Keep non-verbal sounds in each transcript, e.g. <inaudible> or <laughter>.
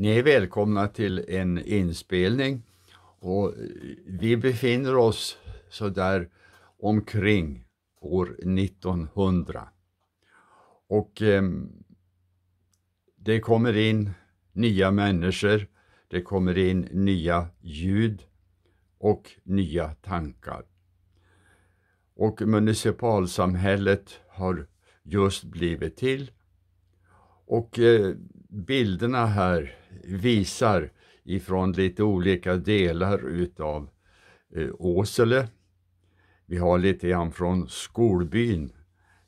Ni är välkomna till en inspelning och vi befinner oss så där omkring år 1900. Och eh, det kommer in nya människor, det kommer in nya ljud och nya tankar. Och municipalsamhället har just blivit till. Och eh, bilderna här visar ifrån lite olika delar utav eh, Åsele. Vi har lite grann från skolbyn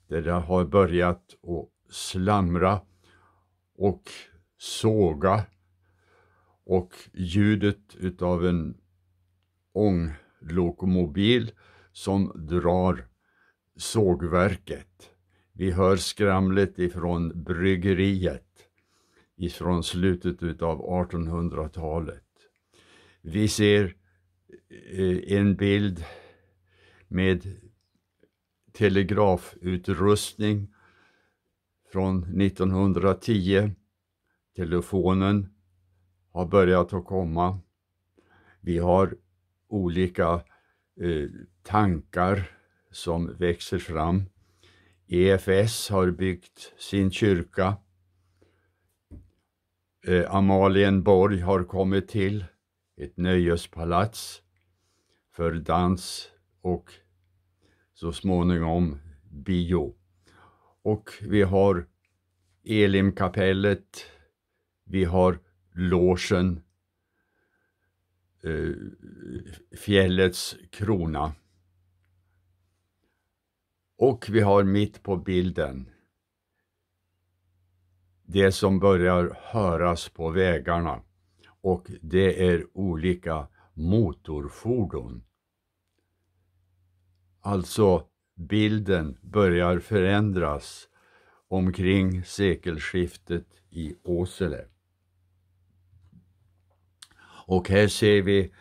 där det har börjat att slamra och såga och ljudet utav en ånglokomobil som drar sågverket. Vi hör skramlet ifrån bryggeriet ifrån slutet av 1800-talet. Vi ser eh, en bild med telegrafutrustning från 1910. Telefonen har börjat att komma. Vi har olika eh, tankar som växer fram. EFS har byggt sin kyrka Eh, Amalienborg har kommit till, ett nöjespalats för dans och så småningom bio. Och vi har Elimkapellet, vi har logen, eh, fjällets krona. Och vi har mitt på bilden det som börjar höras på vägarna och det är olika motorfordon. Alltså, bilden börjar förändras omkring sekelskiftet i Åsele. Och här ser vi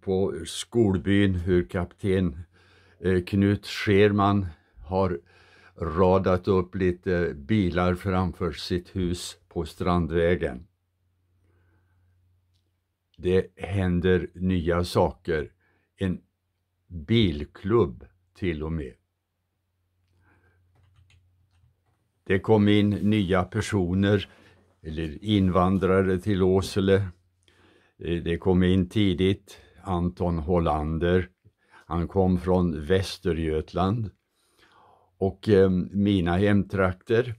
på skolbyn hur kapten eh, Knut Scherman har radat upp lite bilar framför sitt hus på Strandvägen. Det händer nya saker. En bilklubb till och med. Det kom in nya personer, eller invandrare till Åsele. Det kom in tidigt Anton Hollander. Han kom från Västergötland och eh, mina hemtrakter.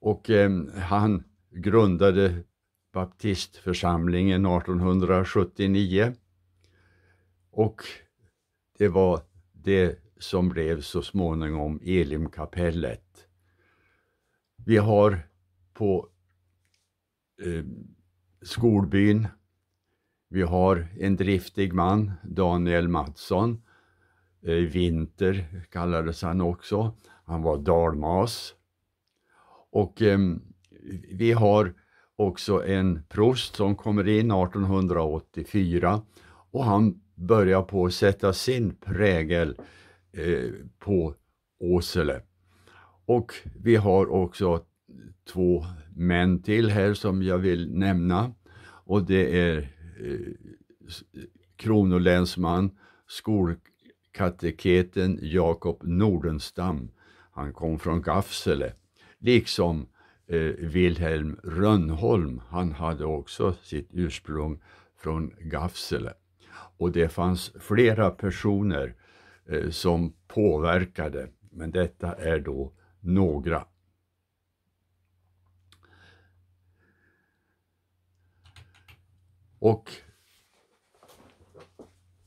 Och eh, han grundade baptistförsamlingen 1879. Och det var det som blev så småningom Elimkapellet. Vi har på eh, skolbyn, vi har en driftig man, Daniel Mattsson, eh, Vinter kallades han också. Han var dalmas. Och eh, vi har också en prost som kommer in 1884 och han börjar på att sätta sin prägel eh, på Åsele. Och vi har också två män till här som jag vill nämna och det är eh, kronolänsman, skolkateketen Jakob Nordenstam han kom från Gafsele, liksom eh, Wilhelm Rönnholm. Han hade också sitt ursprung från Gafsele. Och det fanns flera personer eh, som påverkade, men detta är då några. Och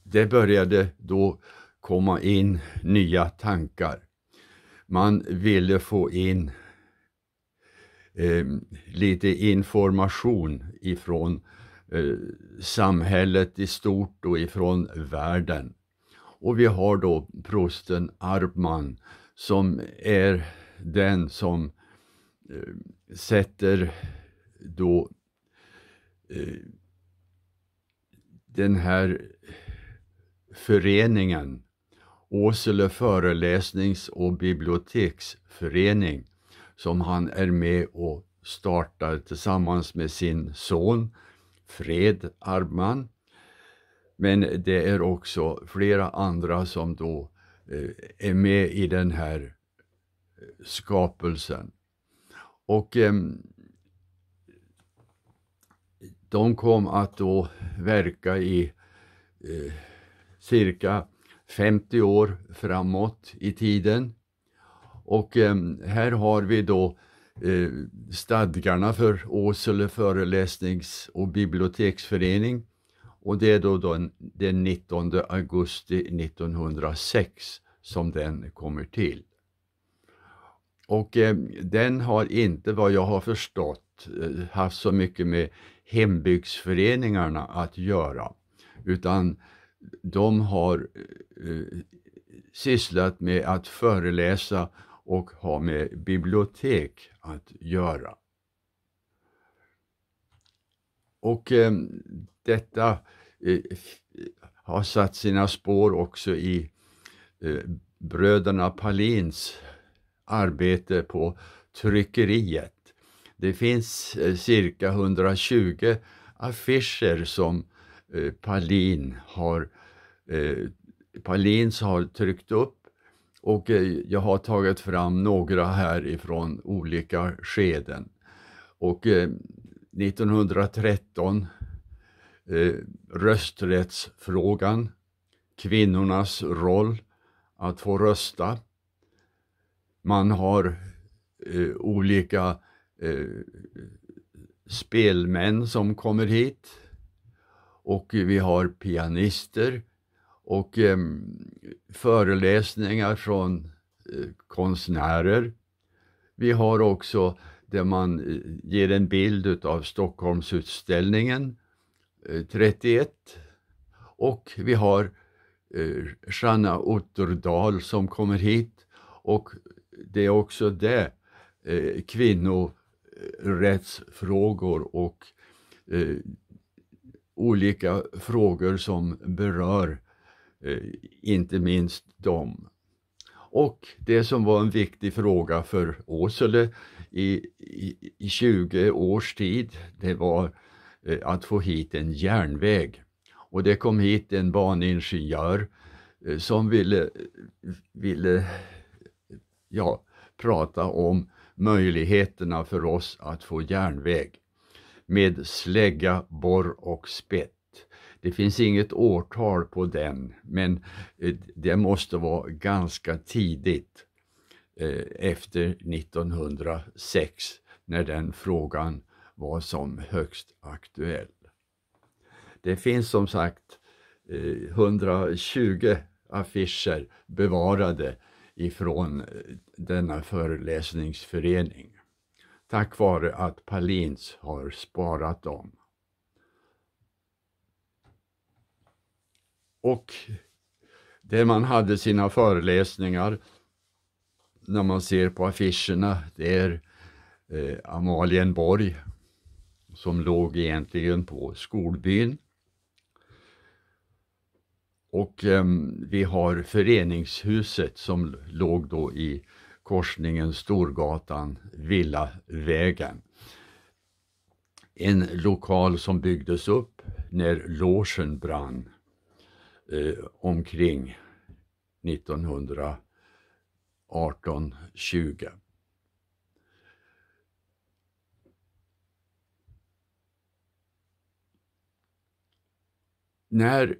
det började då komma in nya tankar. Man ville få in eh, lite information ifrån eh, samhället i stort och ifrån världen. Och vi har då prosten Arpman som är den som eh, sätter då eh, den här föreningen Åsele föreläsnings och biblioteksförening som han är med och startar tillsammans med sin son Fred Arbman. Men det är också flera andra som då eh, är med i den här eh, skapelsen. Och ehm, de kom att då verka i eh, cirka 50 år framåt i tiden. Och eh, här har vi då eh, stadgarna för Åsele föreläsnings och biblioteksförening och det är då den, den 19 augusti 1906 som den kommer till. Och eh, den har inte, vad jag har förstått, eh, haft så mycket med hembygdsföreningarna att göra, utan de har eh, sysslat med att föreläsa och ha med bibliotek att göra. Och eh, detta eh, har satt sina spår också i eh, bröderna Palins arbete på tryckeriet. Det finns eh, cirka 120 affischer som eh, har, eh, Palins har tryckt upp och eh, jag har tagit fram några här ifrån olika skeden. Och 1913 eh, eh, rösträttsfrågan, kvinnornas roll att få rösta. Man har olika spelmän som kommer hit och vi har pianister och eh, föreläsningar från eh, konstnärer. Vi har också där man eh, ger en bild av Stockholmsutställningen eh, 31 och vi har eh, Jeanna Otterdal som kommer hit och det är också det eh, kvinnorättsfrågor och olika frågor som berör eh, inte minst dem. Och det som var en viktig fråga för Åsele i, i, i 20 års tid, det var eh, att få hit en järnväg. Och det kom hit en baningenjör eh, som ville, ville ja, prata om möjligheterna för oss att få järnväg med slägga, borr och spett. Det finns inget årtal på den, men eh, det måste vara ganska tidigt eh, efter 1906 när den frågan var som högst aktuell. Det finns som sagt 120 eh, affischer bevarade ifrån denna föreläsningsförening tack vare att Palins har sparat dem. Och där man hade sina föreläsningar, när man ser på affischerna, det är eh, Amalienborg som låg egentligen på skolbyn. Och eh, vi har föreningshuset som låg då i korsningen Storgatan, Villavägen. En lokal som byggdes upp när låsen brann eh, omkring 1918-20. När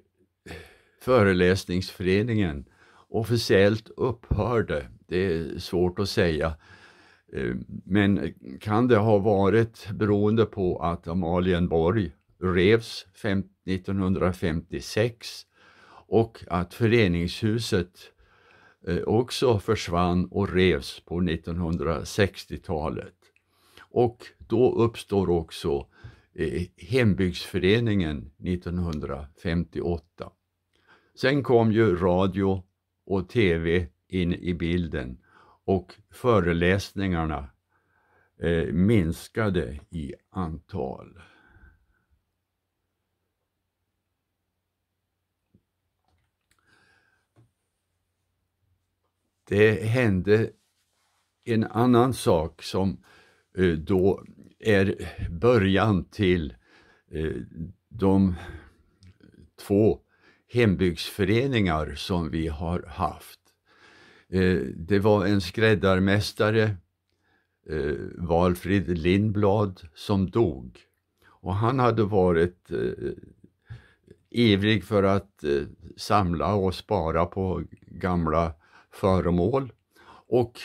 föreläsningsföreningen officiellt upphörde det är svårt att säga. Eh, men kan det ha varit beroende på att Amalienborg revs 1956 och att föreningshuset eh, också försvann och revs på 1960-talet. Och då uppstår också eh, hembygdsföreningen 1958. Sen kom ju radio och tv in i bilden och föreläsningarna eh, minskade i antal. Det hände en annan sak som eh, då är början till eh, de två hembygdsföreningar som vi har haft. Eh, det var en skräddarmästare, eh, Valfrid Lindblad, som dog. Och han hade varit eh, ivrig för att samla och spara på gamla föremål. Och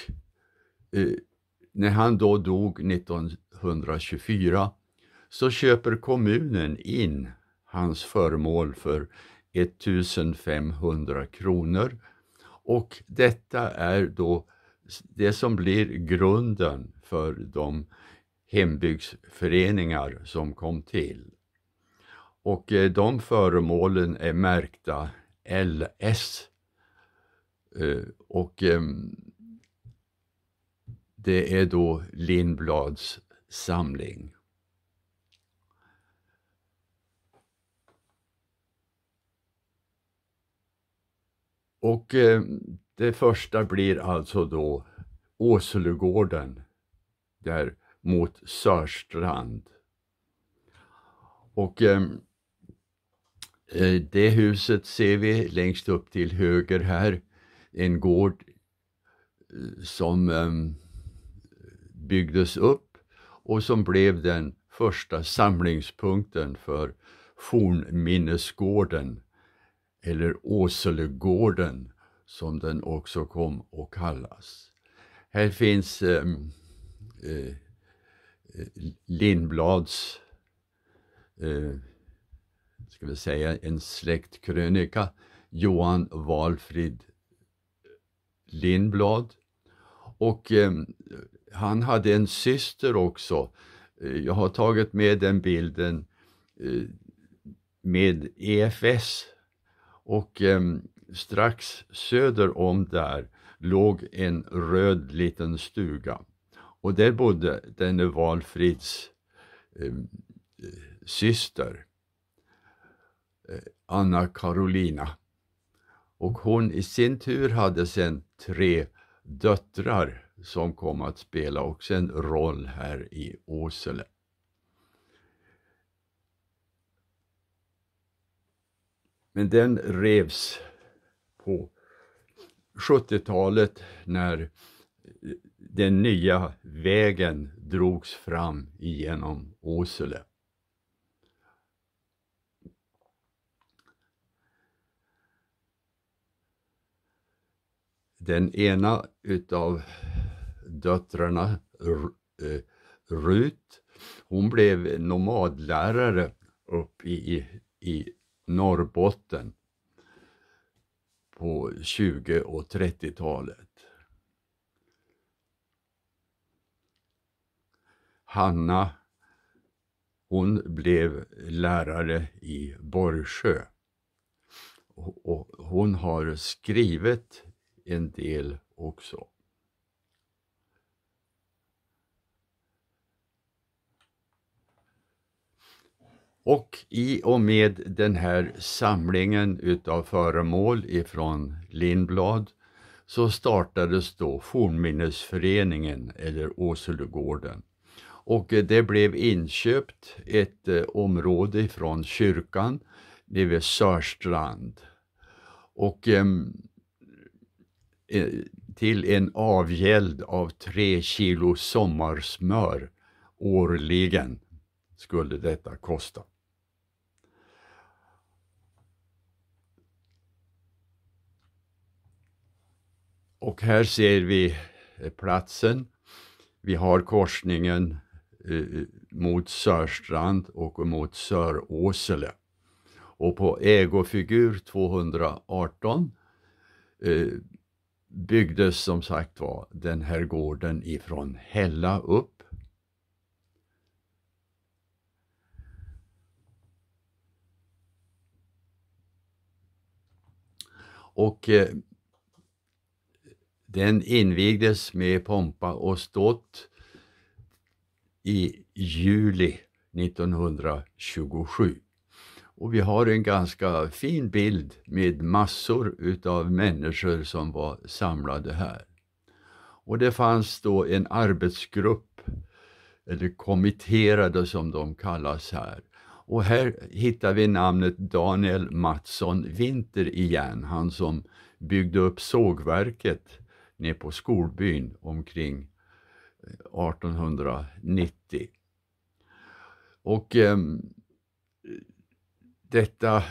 när han då dog 1924 så köper kommunen in hans föremål för 1500 kronor och detta är då det som blir grunden för de hembygdsföreningar som kom till. Och eh, de föremålen är märkta LS. Eh, och ehm, det är då Lindblads samling. Och eh, det första blir alltså då Åselegården där mot Sörstrand. Och eh, eh, det huset ser vi längst upp till höger här, en gård eh, som eh, byggdes upp och som blev den första samlingspunkten för fornminnesgården eller Åselegården som den också kom att kallas. Här finns eh, eh, Lindblads, eh, ska vi säga en släktkrönika, Johan Valfrid Lindblad. Och eh, han hade en syster också. Eh, jag har tagit med den bilden eh, med EFS och eh, strax söder om där låg en röd liten stuga. Och där bodde denne Valfrids ehm, eh, syster, Anna Carolina. Och hon i sin tur hade sen tre döttrar som kom att spela också en roll här i Åsele. Men den revs på 70-talet när eh, den nya vägen drogs fram genom Åsele. Den ena utav döttrarna, eh, Rut, hon blev nomadlärare upp i, i Norrbotten på 20 och 30-talet. Hanna, hon blev lärare i Borgsjö. hon har skrivit en del också. Och i och med den här samlingen utav föremål ifrån Lindblad så startades då Fornminnesföreningen eller Åselegården. Och eh, det blev inköpt ett eh, område från kyrkan, nere vid Sörstrand. Och eh, till en avgäld av tre kilo sommarsmör årligen skulle detta kosta. Och här ser vi eh, platsen. Vi har korsningen eh, eh, mot Sörstrand och mot Söråsele. Och på ägofigur 218 byggdes som sagt var den här gården ifrån Hälla upp Och eh, den invigdes med pompa och stått i juli 1927. Och vi har en ganska fin bild med massor utav människor som var samlade här. Och det fanns då en arbetsgrupp, eller kommitterade som de kallas här, och här hittar vi namnet Daniel Mattsson Winter igen, han som byggde upp sågverket nere på skolbyn omkring 1890. Eh, Och eh, detta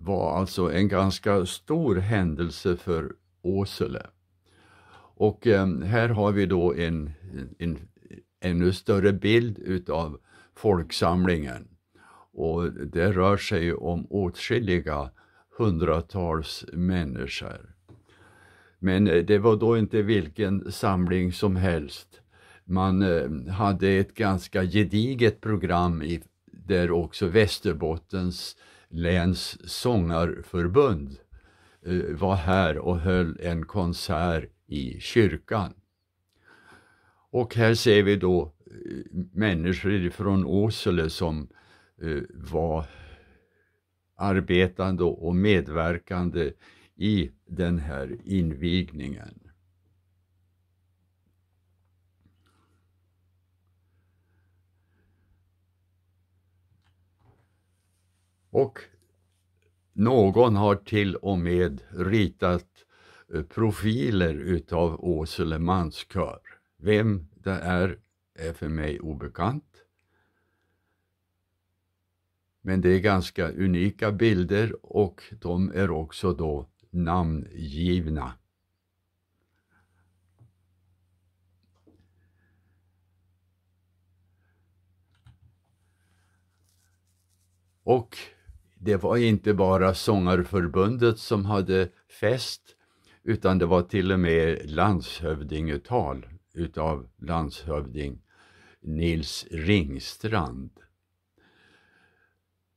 var alltså en ganska stor händelse för Åsele. Och eh, här har vi då en, en, en ännu större bild utav folksamlingen. Och det rör sig om åtskilliga hundratals människor. Men eh, det var då inte vilken samling som helst. Man eh, hade ett ganska gediget program i, där också Västerbottens läns sångarförbund eh, var här och höll en konsert i kyrkan. Och här ser vi då människor från Åsele som Eh, var arbetande och medverkande i den här invigningen. Och någon har till och med ritat eh, profiler utav Åsele manskör. Vem det är är för mig obekant. Men det är ganska unika bilder och de är också då namngivna. Och det var inte bara Sångarförbundet som hade fest utan det var till och med landshövdingetal utav landshövding Nils Ringstrand.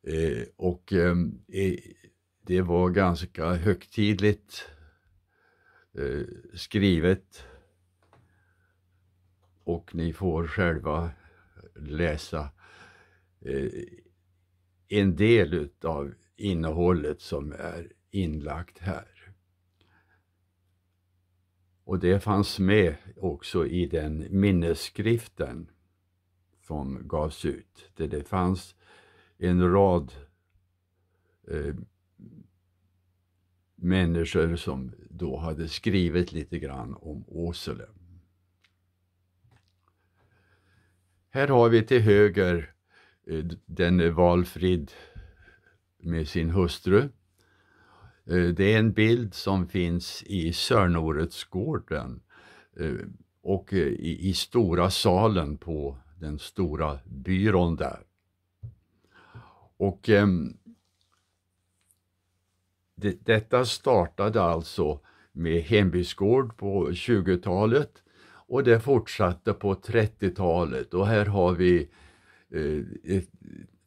Eh, och eh, det var ganska högtidligt eh, skrivet. Och ni får själva läsa eh, en del av innehållet som är inlagt här. Och det fanns med också i den minnesskriften som gavs ut, där det fanns en rad eh, människor som då hade skrivit lite grann om Åsele. Här har vi till höger eh, den Valfrid med sin hustru. Eh, det är en bild som finns i Sörnoretsgården eh, och eh, i stora salen på den stora byrån där. Och eh, det, detta startade alltså med hembygdsgård på 20-talet och det fortsatte på 30-talet och här har vi eh,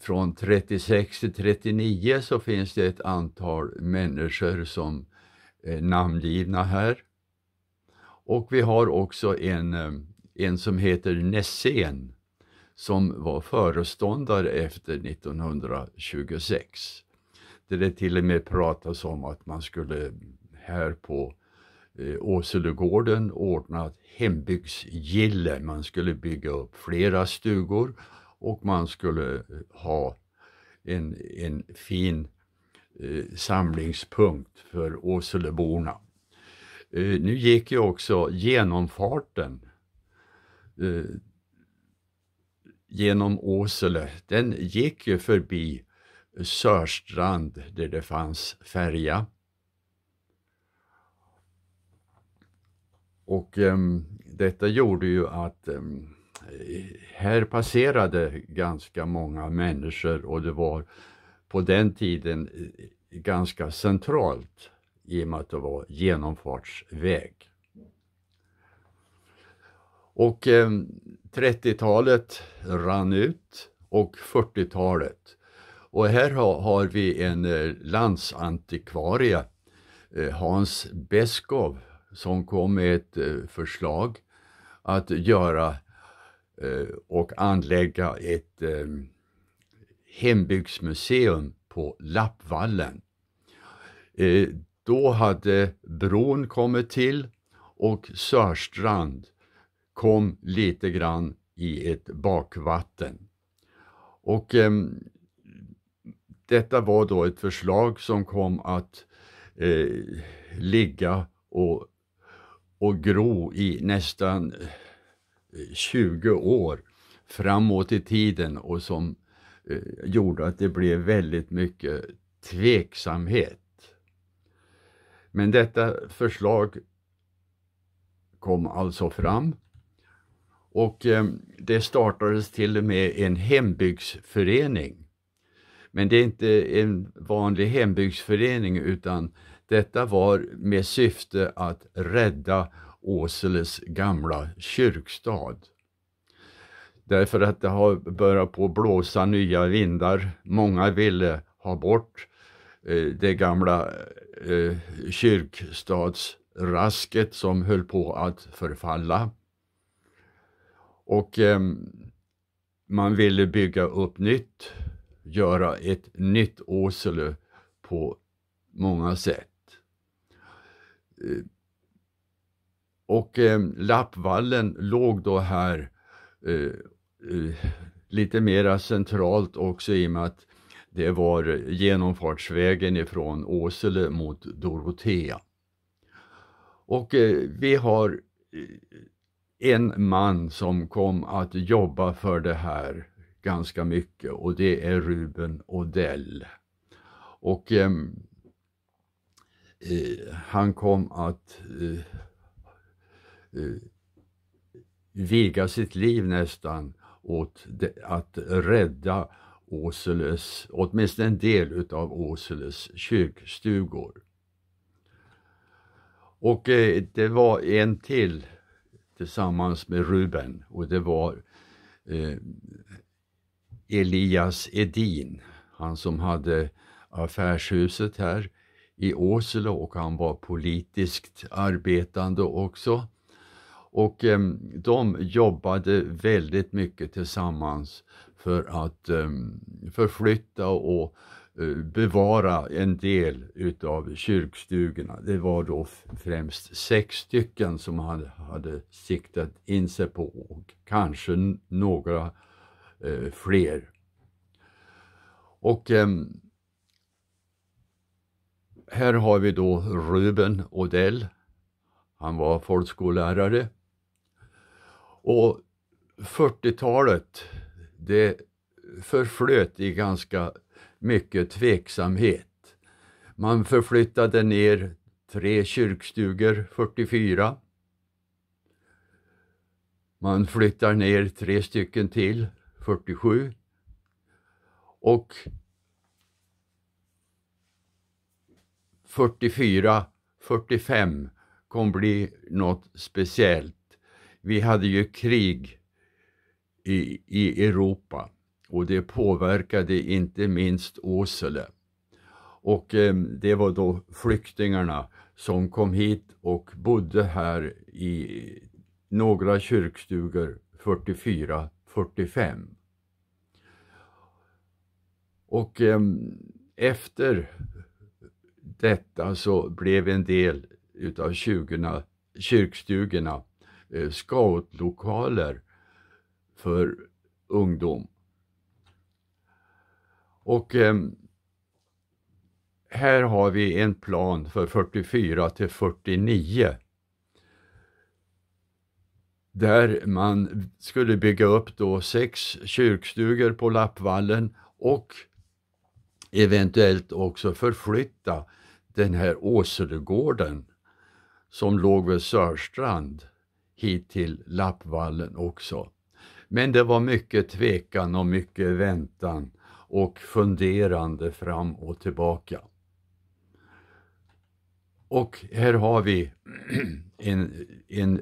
från 36 till 39 så finns det ett antal människor som är namngivna här. Och vi har också en, ehm, en som heter Nässén som var föreståndare efter 1926. Där det till och med pratas om att man skulle här på eh, Åselegården ordna ett hembygdsgille. Man skulle bygga upp flera stugor och man skulle eh, ha en, en fin eh, samlingspunkt för Åseleborna. Eh, nu gick ju också genomfarten eh, genom Åsele, den gick ju förbi Sörstrand där det fanns färja. Och um, detta gjorde ju att um, här passerade ganska många människor och det var på den tiden eh, ganska centralt i och med att det var genomfartsväg. Och um, 30-talet rann ut och 40-talet. Och här har, vi en eh, landsantikvarie, eh, Hans Beskow, som kom med ett eh, förslag att göra och anlägga ett hembygdsmuseum på Lappvallen. Då hade bron kommit till och Sörstrand kom lite grann i ett bakvatten. Och eh, detta var då ett förslag som kom att eh, ligga och, och gro i nästan 20 eh, år framåt i tiden och som eh, gjorde att det blev väldigt mycket tveksamhet. Men detta förslag kom alltså fram och eh, det startades till och med en hembygdsförening. Men det är inte en vanlig hembygdsförening utan detta var med syfte att rädda Åseles gamla kyrkstad. Därför att det har börjat på blåsa nya vindar. Många ville ha bort eh, det gamla eh, kyrkstadsrasket som höll på att förfalla. Och eh, man ville bygga upp nytt, göra ett nytt Åsele på många sätt. Eh, och eh, Lappvallen låg då här eh, eh, lite mera centralt också i och med att det var genomfartsvägen ifrån Åsele mot Dorotea. Och eh, vi har eh, en man som kom att jobba för det här ganska mycket och det är Ruben Odell. Och eh, eh han kom att eh, eh, viga sitt liv nästan åt de, att rädda Åseles, åtminstone en del utav Åseles kyrkstugor. Och eh, det var en till tillsammans med Ruben och det var eh, Elias Edin, han som hade affärshuset här i Åsele och han var politiskt arbetande också. Och eh, de jobbade väldigt mycket tillsammans för att eh, förflytta och Eh, bevara en del utav kyrkstugorna. Det var då främst sex stycken som han hade siktat in sig på och kanske några eh, fler. Och eh, här har vi då Ruben Odell. Han var folkskollärare. Och 40-talet, det förflöt i ganska mycket tveksamhet. Man förflyttade ner tre kyrkstugor 44. Man flyttar ner tre stycken till 47. Och 44, 45 kom bli något speciellt. Vi hade ju krig i, i Europa och det påverkade inte minst Åsele. Och ehm, det var då flyktingarna som kom hit och bodde här i några kyrkstugor 44, 45. Och ehm, efter detta så blev en del utav kyrkstugorna eh, scoutlokaler för ungdom. Och eh, här har vi en plan för 44 till 49 där man skulle bygga upp då sex kyrkstugor på Lappvallen och eventuellt också förflytta den här Åselegården som låg vid Sörstrand hit till Lappvallen också. Men det var mycket tvekan och mycket väntan och funderande fram och tillbaka. Och här har vi <clears throat> en, en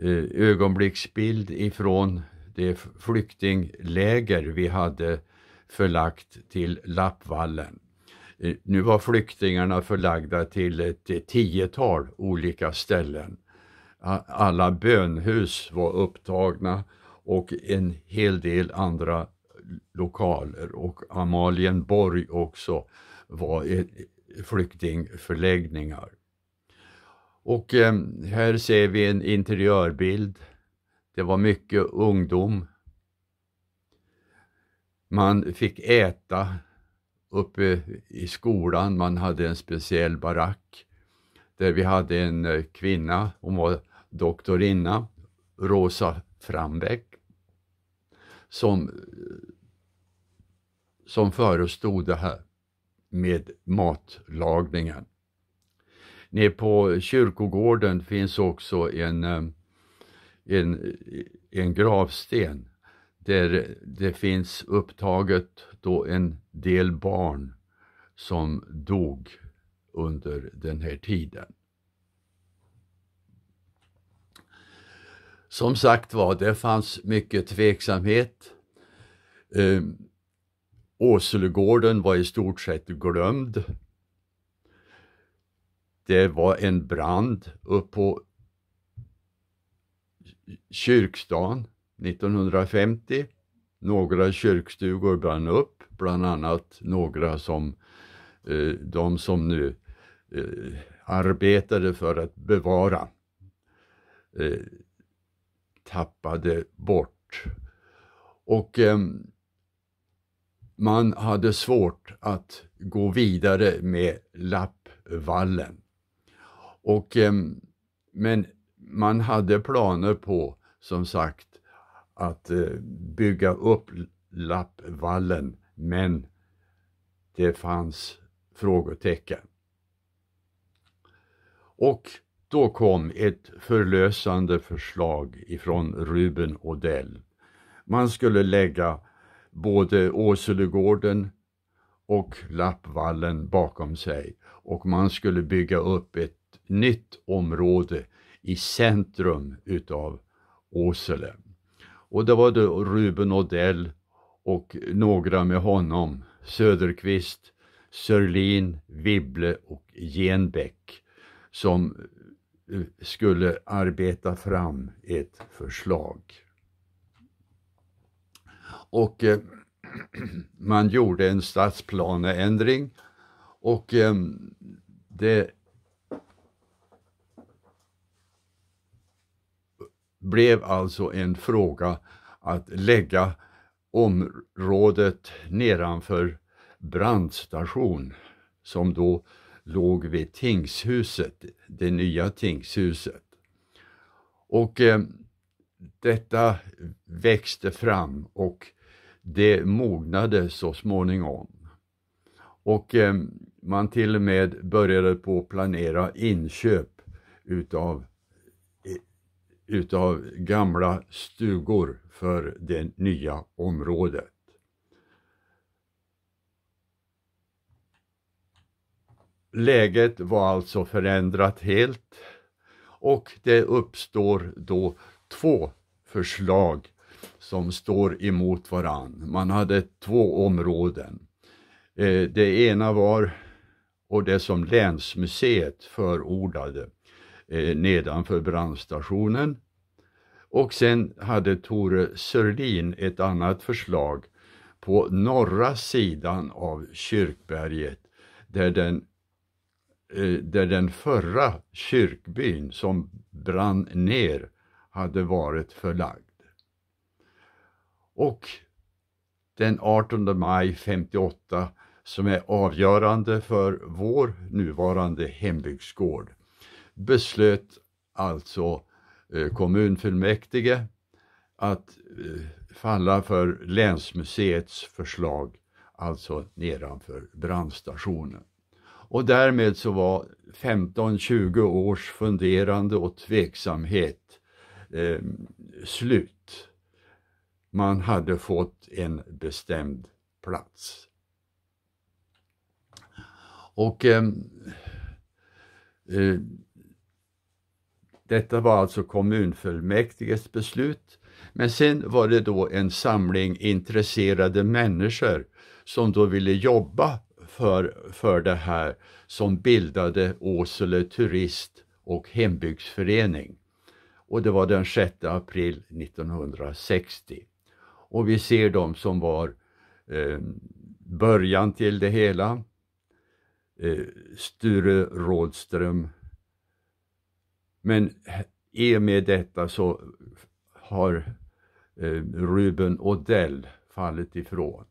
eh, ögonblicksbild ifrån det flyktingläger vi hade förlagt till Lappvallen. Eh, nu var flyktingarna förlagda till ett tiotal olika ställen. Alla bönhus var upptagna och en hel del andra lokaler och Amalienborg också var flyktingförläggningar. Och eh, här ser vi en interiörbild. Det var mycket ungdom. Man fick äta uppe i skolan. Man hade en speciell barack där vi hade en eh, kvinna, hon var doktorinna, Rosa Frambeck, som eh, som förestod det här med matlagningen. Nere på kyrkogården finns också en, eh, en, en gravsten där det finns upptaget då en del barn som dog under den här tiden. Som sagt var, det fanns mycket tveksamhet. Ehm, Åselegården var i stort sett glömd. Det var en brand uppe på kyrkstan 1950. Några kyrkstugor brann upp, bland annat några som eh, de som nu eh, arbetade för att bevara eh, tappade bort. Och ehm, man hade svårt att gå vidare med Lappvallen. Och, ehm, men man hade planer på, som sagt, att eh, bygga upp Lappvallen, men det fanns frågetecken. Och då kom ett förlösande förslag ifrån Ruben Odell. Man skulle lägga både Åselegården och Lappvallen bakom sig och man skulle bygga upp ett nytt område i centrum utav Åsele. Och det var då Ruben Odell och några med honom, Söderqvist, Sörlin, Wibble och Genbäck som eh, skulle arbeta fram ett förslag. Och eh, <clears throat> man gjorde en stadsplaneändring och eh, det blev alltså en fråga att lägga området nedanför brandstation som då låg vid tingshuset, det nya tingshuset. Och eh, detta växte fram och det mognade så småningom. Och eh, man till och med började på planera inköp utav, eh, utav gamla stugor för det nya området. Läget var alltså förändrat helt och det uppstår då två förslag som står emot varann. Man hade två områden. Eh, det ena var och det som länsmuseet förordade eh, nedanför brandstationen. Och sen hade Tore Sörlin ett annat förslag på norra sidan av kyrkberget där den, eh, där den förra kyrkbyn som brann ner hade varit förlagd och den 18 maj 58 som är avgörande för vår nuvarande hembygdsgård beslöt alltså eh, kommunfullmäktige att eh, falla för länsmuseets förslag, alltså nedanför brandstationen. Och därmed så var 15-20 års funderande och tveksamhet eh, slut man hade fått en bestämd plats. Och ehm, eh, Detta var alltså kommunfullmäktiges beslut. Men sen var det då en samling intresserade människor som då ville jobba för, för det här som bildade Åsele turist och hembygdsförening. Och det var den 6 april 1960 och vi ser dem som var eh, början till det hela. Eh, Sture Rådström. Men i och med detta så har eh, Ruben Odell fallit ifrån.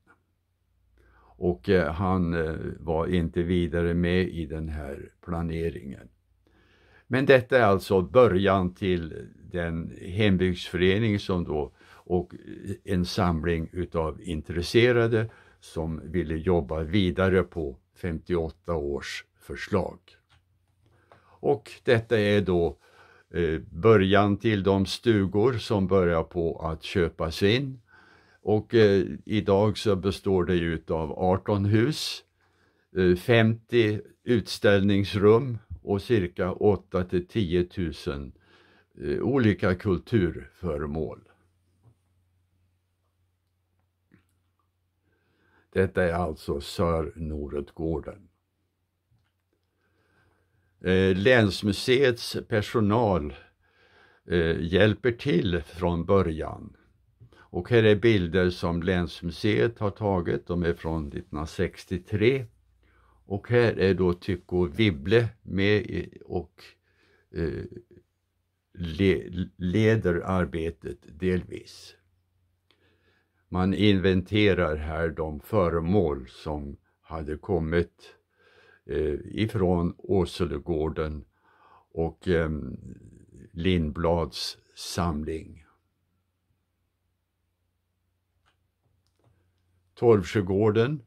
Och eh, han eh, var inte vidare med i den här planeringen. Men detta är alltså början till den hembygdsförening som då och en samling utav intresserade som ville jobba vidare på 58 års förslag. Och detta är då eh, början till de stugor som börjar på att köpas in. Och eh, idag så består det utav 18 hus, 50 eh, utställningsrum och cirka 8 till 10 000 eh, olika kulturföremål. Detta är alltså Sör noretgården eh, Länsmuseets personal eh, hjälper till från början. Och här är bilder som Länsmuseet har tagit, de är från 1963. Och här är då Tycho Wibble med och eh, leder arbetet delvis man inventerar här de föremål som hade kommit eh, ifrån Åselegården och eh, Lindblads samling. Torvsjögården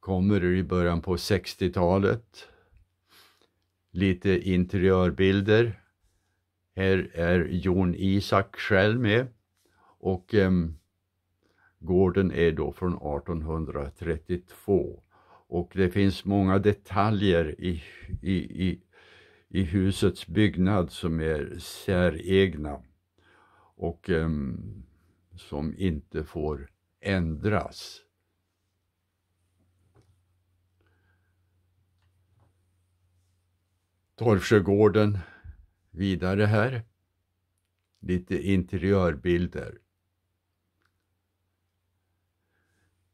kommer i början på 60-talet. Lite interiörbilder. Här är Jon Isak själv med. Och eh, gården är då från 1832 och det finns många detaljer i, i, i, i husets byggnad som är säregna och eh, som inte får ändras. Torvsjögården vidare här. Lite interiörbilder.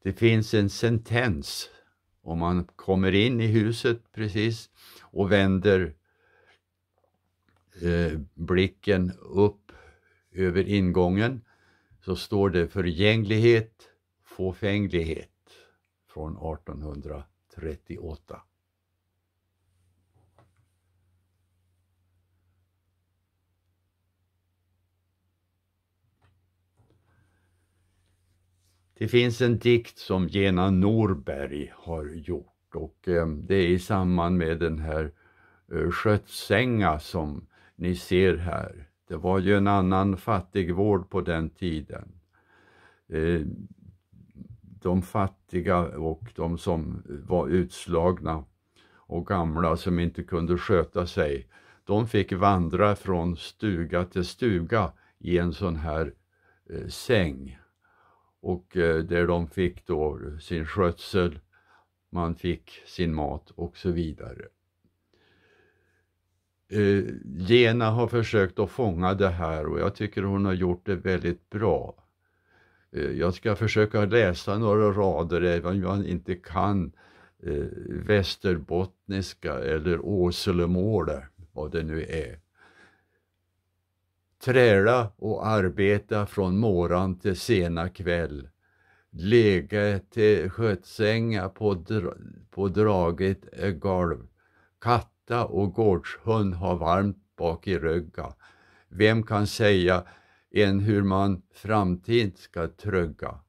Det finns en sentens om man kommer in i huset precis och vänder eh, blicken upp över ingången så står det förgänglighet, fåfänglighet från 1838. Det finns en dikt som Gena Norberg har gjort och eh, det är i samband med den här eh, skötsänga som ni ser här. Det var ju en annan fattigvård på den tiden. Eh, de fattiga och de som var utslagna och gamla som inte kunde sköta sig, de fick vandra från stuga till stuga i en sån här säng och eh, där de fick då sin skötsel, man fick sin mat och så vidare. Eh, Lena har försökt att fånga det här och jag tycker hon har gjort det väldigt bra. Eh, jag ska försöka läsa några rader även om jag inte kan västerbottniska eller åselemåle, vad det nu är träla och arbeta från morgon till sena kväll, lägga till skötsänga på, dra på draget golv, katta och gårdshund har varmt bak i rygga. Vem kan säga en hur man framtid ska trögga?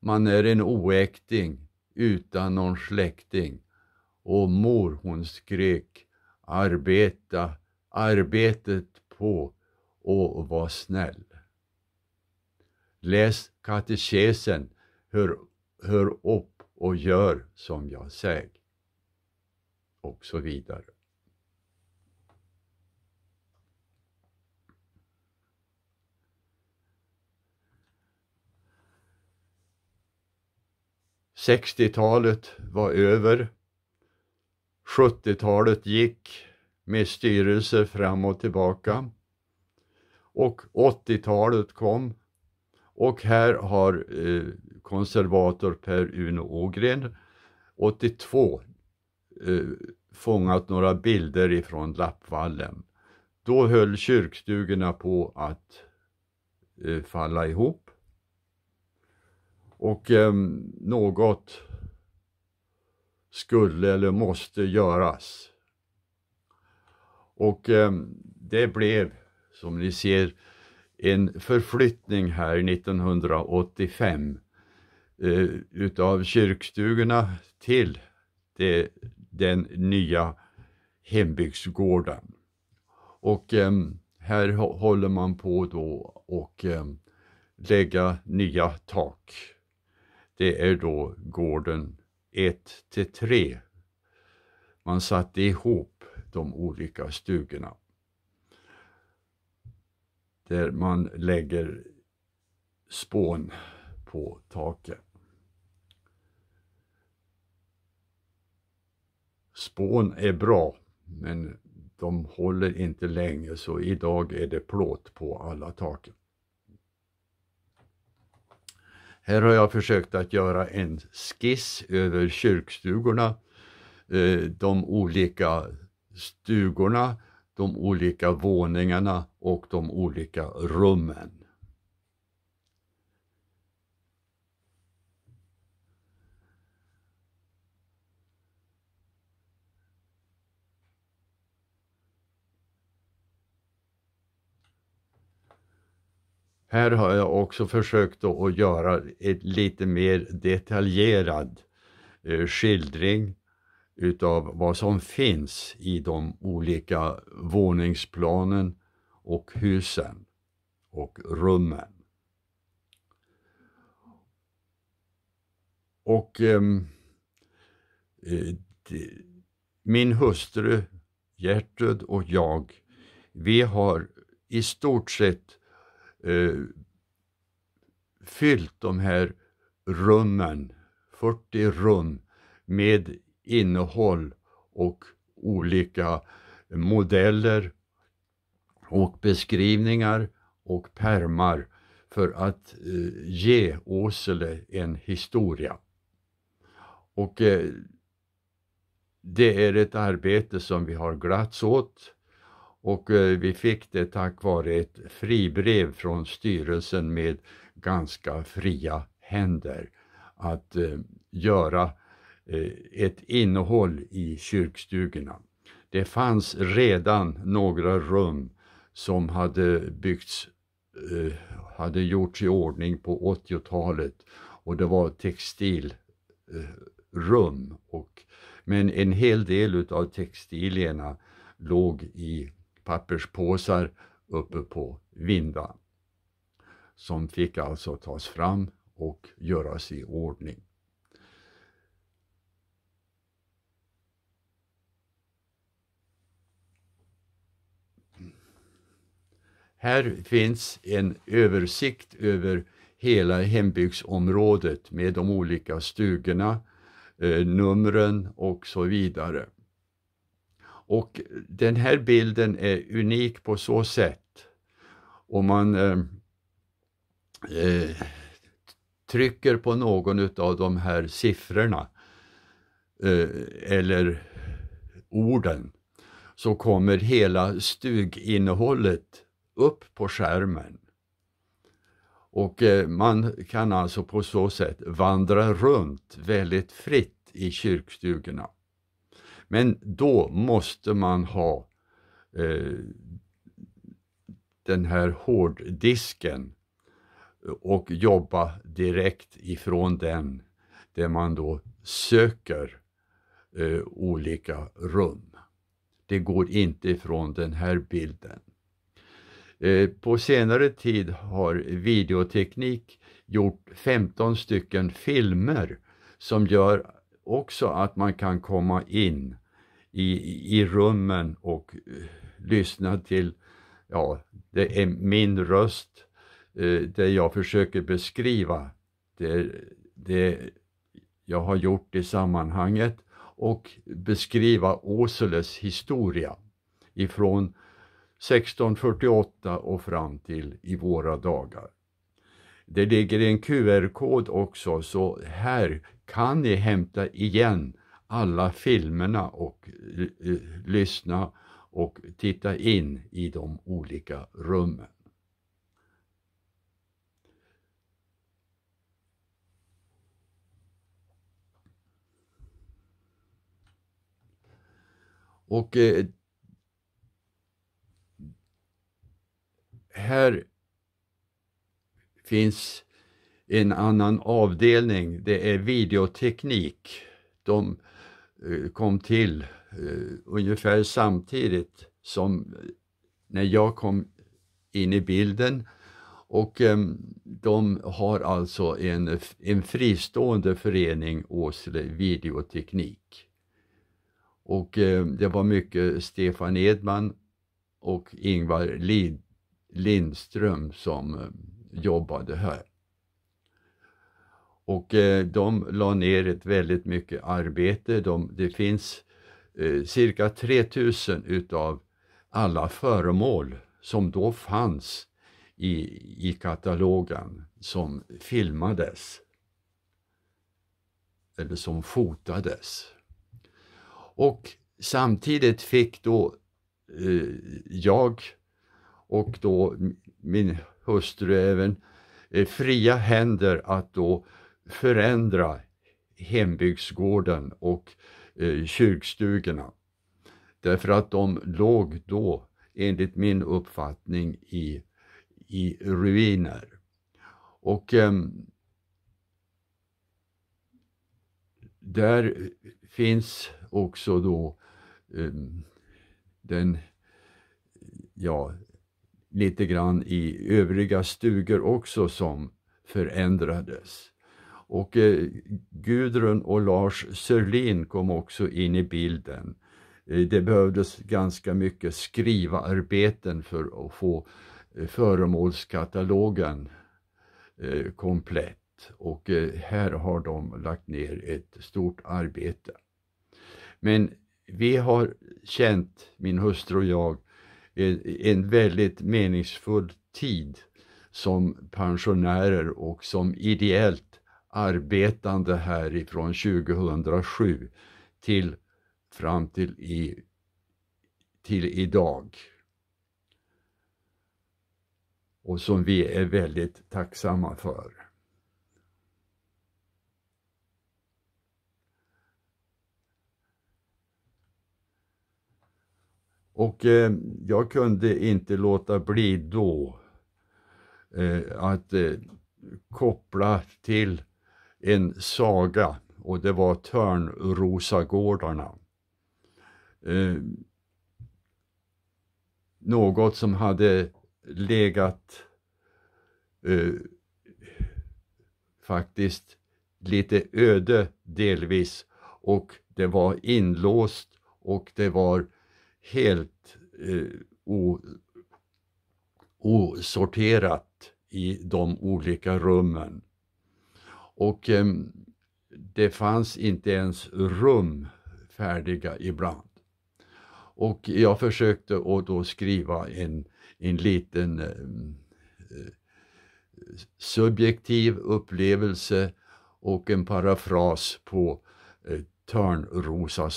Man är en oäkting utan någon släkting. Och mor hon skrek, arbeta, arbetet på, och var snäll. Läs katekesen, hör, hör upp och gör som jag säger. Och så vidare. Sextiotalet var över. 70-talet gick med styrelse fram och tillbaka och 80-talet kom. Och här har eh, konservator Per Uno Ågren 82 eh, fångat några bilder ifrån Lappvallen. Då höll kyrkstugorna på att eh, falla ihop. Och ehm, något skulle eller måste göras. Och eh, det blev som ni ser en förflyttning här 1985 eh, utav kyrkstugorna till det, den nya hembygdsgården. Och eh, här håller man på då och eh, lägga nya tak. Det är då gården 1 till 3. Man satte ihop de olika stugorna där man lägger spån på taket. Spån är bra men de håller inte länge så idag är det plåt på alla taken. Här har jag försökt att göra en skiss över kyrkstugorna, eh, de olika stugorna de olika våningarna och de olika rummen. Här har jag också försökt att göra ett lite mer detaljerad eh, skildring utav vad som finns i de olika våningsplanen och husen och rummen. Och ehm, eh, min hustru Gertrud och jag, vi har i stort sett eh, fyllt de här rummen, 40 rum, med innehåll och olika modeller och beskrivningar och permar för att eh, ge Åsele en historia. Och eh, det är ett arbete som vi har glatts åt och eh, vi fick det tack vare ett fribrev från styrelsen med ganska fria händer att eh, göra Eh, ett innehåll i kyrkstugorna. Det fanns redan några rum som hade byggts, eh, hade gjorts i ordning på 80-talet och det var textilrum. Eh, och, men en hel del av textilierna låg i papperspåsar uppe på Vinda som fick alltså tas fram och göras i ordning. Här finns en översikt över hela hembygdsområdet med de olika stugorna, eh, numren och så vidare. Och den här bilden är unik på så sätt. Om man eh, eh trycker på någon av de här siffrorna eh, eller orden så kommer hela stuginnehållet upp på skärmen. Och eh, man kan alltså på så sätt vandra runt väldigt fritt i kyrkstugorna. Men då måste man ha eh, den här hårddisken och jobba direkt ifrån den, där man då söker eh, olika rum. Det går inte ifrån den här bilden. Eh, på senare tid har videoteknik gjort 15 stycken filmer som gör också att man kan komma in i, i rummen och eh, lyssna till, ja, det är min röst, eh, det jag försöker beskriva, det, det jag har gjort i sammanhanget och beskriva Åseles historia ifrån 1648 och fram till i våra dagar. Det ligger en QR-kod också så här kan ni hämta igen alla filmerna och eh, lyssna och titta in i de olika rummen. Och eh, här finns en annan avdelning, det är videoteknik. De eh, kom till eh, ungefär samtidigt som eh, när jag kom in i bilden och ehm, de har alltså en, en fristående förening, Åsele videoteknik. Och ehm, det var mycket Stefan Edman och Ingvar Lid Lindström som eh, jobbade här. Och eh, de la ner ett väldigt mycket arbete. De, det finns eh, cirka 3000 utav alla föremål som då fanns i, i katalogen som filmades. Eller som fotades. Och samtidigt fick då eh, jag och då min hustru även eh, fria händer att då förändra hembygdsgården och eh, kyrkstugorna. Därför att de låg då, enligt min uppfattning, i, i ruiner. Och eh, där finns också då eh, den, ja, lite grann i övriga stugor också som förändrades. Och eh, Gudrun och Lars Sörlin kom också in i bilden. Eh, det behövdes ganska mycket skrivarbeten för att få eh, föremålskatalogen eh, komplett och eh, här har de lagt ner ett stort arbete. Men vi har känt, min hustru och jag, Eh, en väldigt meningsfull tid som pensionärer och som ideellt arbetande här ifrån 2007 till fram till, i, till idag. Och som vi är väldigt tacksamma för. Och eh, jag kunde inte låta bli då eh, att eh, koppla till en saga och det var Törnrosagårdarna. Eh, något som hade legat eh, faktiskt lite öde delvis och det var inlåst och det var helt eh, o, osorterat i de olika rummen. Och eh, det fanns inte ens rum färdiga ibland. Och jag försökte att då skriva en, en liten eh, eh subjektiv upplevelse och en parafras på eh, törnrosa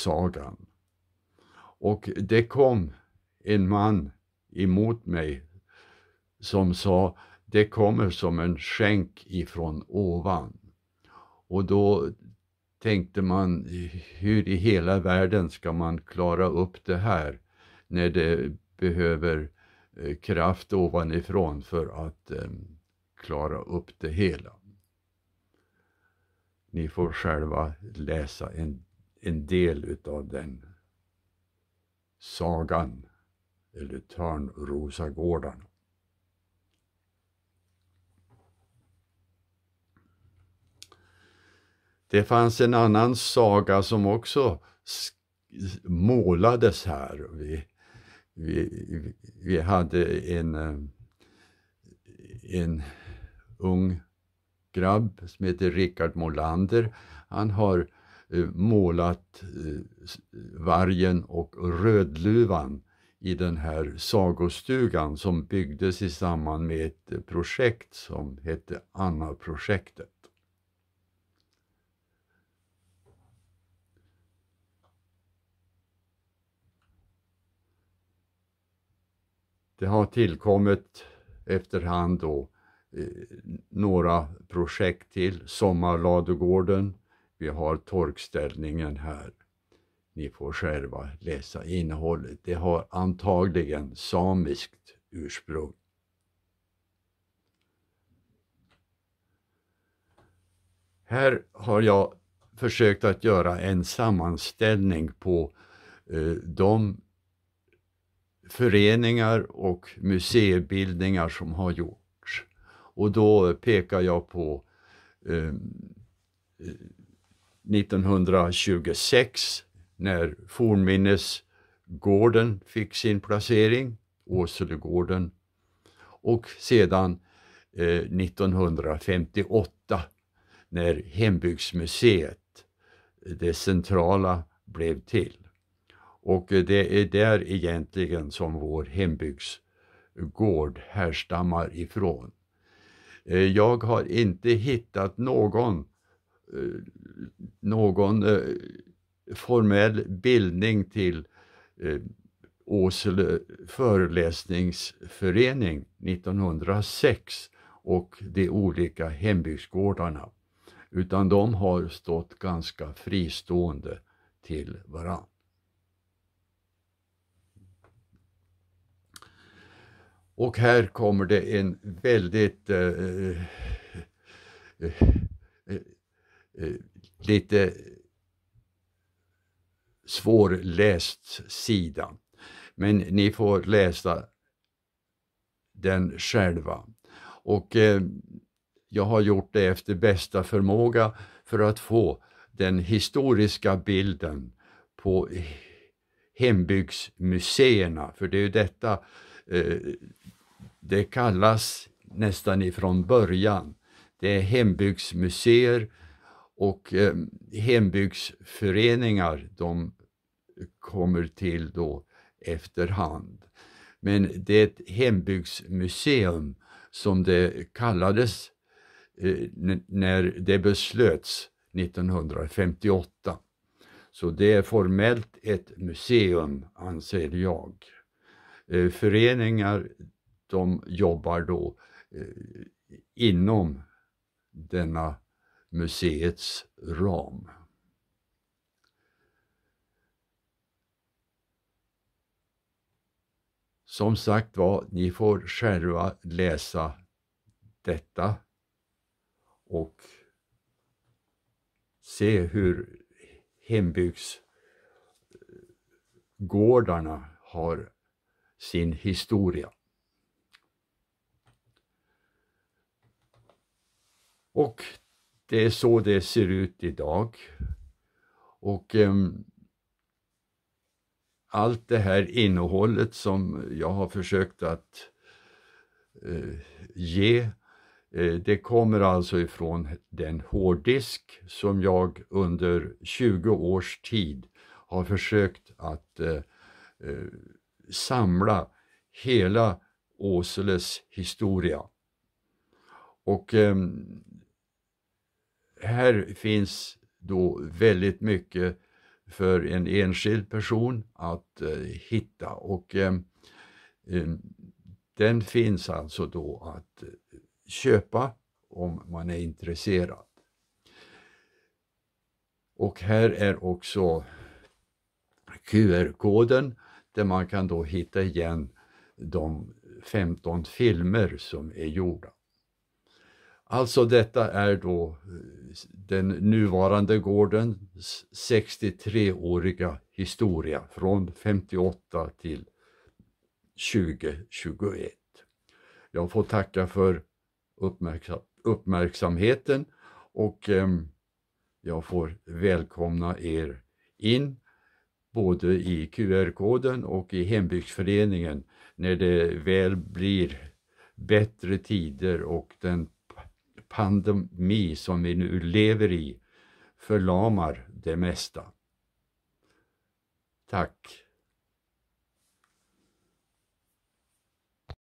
och det kom en man emot mig som sa det kommer som en skänk ifrån ovan. Och då tänkte man hur i hela världen ska man klara upp det här när det behöver eh, kraft ovanifrån för att eh, klara upp det hela. Ni får själva läsa en, en del utav den Sagan eller Törnrosagårdarna. Det fanns en annan saga som också målades här. Vi, vi, vi hade en, eh, en ung grabb som heter Rickard Molander. Han har Eh, målat eh, vargen och Rödluvan i den här sagostugan som byggdes i samband med ett projekt som hette Anna-projektet. Det har tillkommit efterhand då eh, några projekt till, Sommarladugården, vi har torkställningen här. Ni får själva läsa innehållet. Det har antagligen samiskt ursprung. Här har jag försökt att göra en sammanställning på eh, de föreningar och museibildningar som har gjorts. Och då pekar jag på eh, 1926 när fornminnesgården fick sin placering, Åselegården, och sedan eh, 1958 när Hembygdsmuseet, det centrala, blev till. Och eh, det är där egentligen som vår hembygdsgård härstammar ifrån. Eh, jag har inte hittat någon Eh, någon eh, formell bildning till eh, Åsele föreläsningsförening 1906 och de olika hembygdsgårdarna. Utan de har stått ganska fristående till varandra. Och här kommer det en väldigt eh, Eh, lite svårläst sida. Men ni får läsa den själva. Och eh, jag har gjort det efter bästa förmåga för att få den historiska bilden på hembygdsmuseerna, för det är ju detta eh, det kallas nästan ifrån början. Det är hembygdsmuseer och eh, hembygdsföreningar de kommer till då efterhand. Men det är ett hembygdsmuseum som det kallades eh, när det beslöts 1958. Så det är formellt ett museum, anser jag. Eh, föreningar, de jobbar då eh, inom denna museets ram. Som sagt var, ni får själva läsa detta och se hur hembygdsgårdarna har sin historia. Och det är så det ser ut idag. Och eh, allt det här innehållet som jag har försökt att eh, ge eh, det kommer alltså ifrån den hårddisk som jag under 20 års tid har försökt att eh, eh samla hela Åseles historia. Och eh, här finns då väldigt mycket för en enskild person att eh, hitta och eh, den finns alltså då att eh, köpa om man är intresserad. Och här är också QR-koden där man kan då hitta igen de 15 filmer som är gjorda. Alltså detta är då eh, den nuvarande gårdens 63-åriga historia från 58 till 2021. Jag får tacka för uppmärksam uppmärksamheten och eh, jag får välkomna er in både i QR-koden och i hembygdsföreningen när det väl blir bättre tider och den pandemi som vi nu lever i förlamar det mesta. Tack!